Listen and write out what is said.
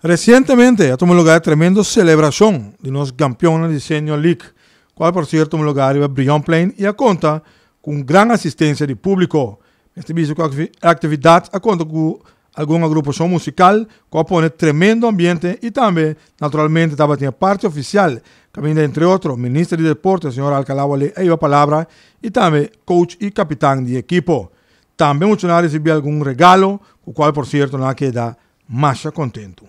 Recientemente ha tomado lugar tremenda celebración de unos campeones de diseño League, cual por cierto un lugar en Brion Plain y a conta con gran asistencia de público. este mismo actividad a conta con alguna agrupación musical que pone tremendo ambiente y también, naturalmente, estaba tiene parte oficial, también entre otros, ministro de Deportes, señor Alcalá Wale, iba palabra, y también coach y capitán de equipo. También funcionario recibió algún regalo, el cual, por cierto, nos queda más contento.